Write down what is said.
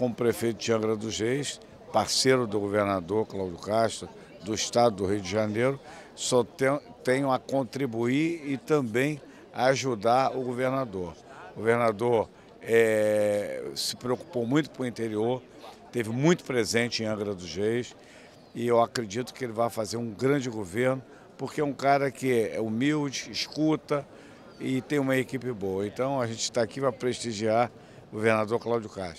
com o prefeito de Angra dos Reis, parceiro do governador Cláudio Castro, do Estado do Rio de Janeiro, só tenho a contribuir e também a ajudar o governador. O governador é, se preocupou muito com o interior, teve muito presente em Angra dos Reis e eu acredito que ele vai fazer um grande governo, porque é um cara que é humilde, escuta e tem uma equipe boa. Então a gente está aqui para prestigiar o governador Cláudio Castro.